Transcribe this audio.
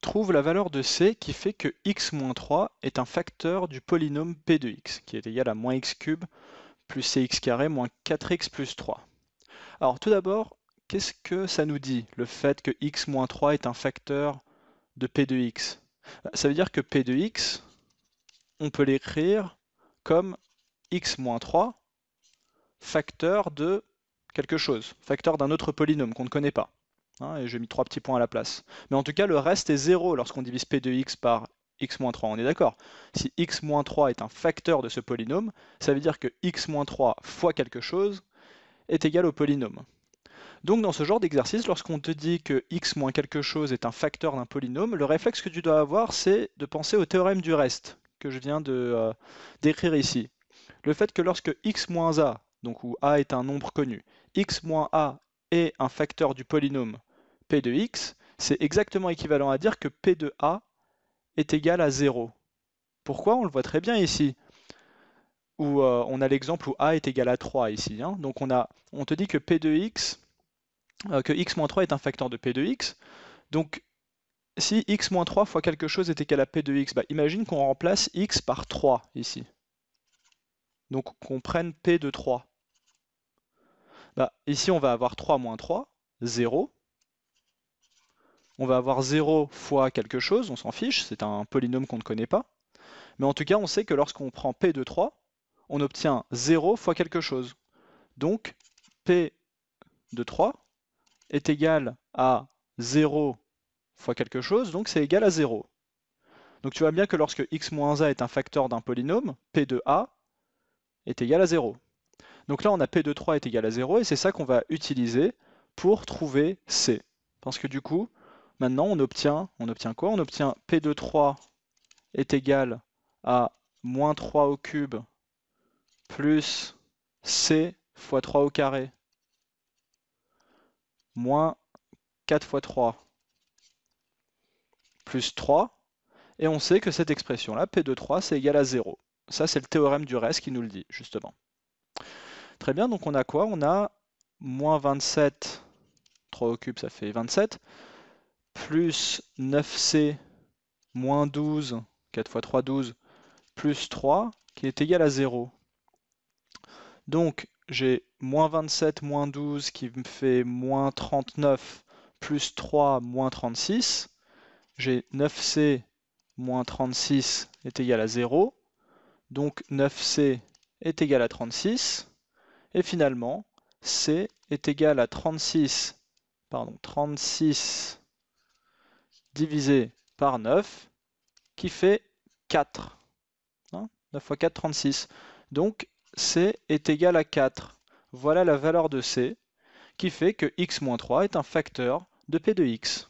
trouve la valeur de c qui fait que x-3 est un facteur du polynôme p de x, qui est égal à moins x cube plus cx carré moins 4x plus 3. Alors tout d'abord, qu'est-ce que ça nous dit, le fait que x-3 est un facteur de p de x Ça veut dire que p de x, on peut l'écrire comme x-3 facteur de quelque chose, facteur d'un autre polynôme qu'on ne connaît pas. Hein, et j'ai mis trois petits points à la place. Mais en tout cas, le reste est 0 lorsqu'on divise p de x par x-3, on est d'accord. Si x-3 est un facteur de ce polynôme, ça veut dire que x-3 fois quelque chose est égal au polynôme. Donc dans ce genre d'exercice, lorsqu'on te dit que x moins quelque chose est un facteur d'un polynôme, le réflexe que tu dois avoir, c'est de penser au théorème du reste que je viens de euh, d'écrire ici. Le fait que lorsque x moins a, donc où a est un nombre connu, x moins a est un facteur du polynôme, P de x, c'est exactement équivalent à dire que P de A est égal à 0. Pourquoi On le voit très bien ici. Où, euh, on a l'exemple où A est égal à 3 ici. Hein. Donc on, a, on te dit que P de x, euh, que x moins 3 est un facteur de P de x. Donc si x 3 fois quelque chose est égal à P de x, bah, imagine qu'on remplace x par 3 ici. Donc qu'on prenne P de 3. Bah, ici on va avoir 3 moins 3, 0 on va avoir 0 fois quelque chose, on s'en fiche, c'est un polynôme qu'on ne connaît pas. Mais en tout cas, on sait que lorsqu'on prend P de 3, on obtient 0 fois quelque chose. Donc P de 3 est égal à 0 fois quelque chose, donc c'est égal à 0. Donc tu vois bien que lorsque x moins a est un facteur d'un polynôme, p de a est égal à 0. Donc là on a p de 3 est égal à 0 et c'est ça qu'on va utiliser pour trouver c. Parce que du coup, Maintenant, on obtient, on obtient quoi On obtient P de 3 est égal à moins 3 au cube plus C fois 3 au carré moins 4 fois 3 plus 3. Et on sait que cette expression-là, P de 3, c'est égal à 0. Ça, c'est le théorème du reste qui nous le dit, justement. Très bien, donc on a quoi On a moins 27, 3 au cube, ça fait 27, plus 9c moins 12, 4 fois 3, 12, plus 3, qui est égal à 0. Donc j'ai moins 27 moins 12 qui me fait moins 39 plus 3 moins 36. J'ai 9c moins 36 est égal à 0. Donc 9c est égal à 36. Et finalement, c est égal à 36, pardon, 36 divisé par 9 qui fait 4. 9 hein, fois 4, 36. Donc C est égal à 4. Voilà la valeur de C qui fait que x-3 est un facteur de P de x.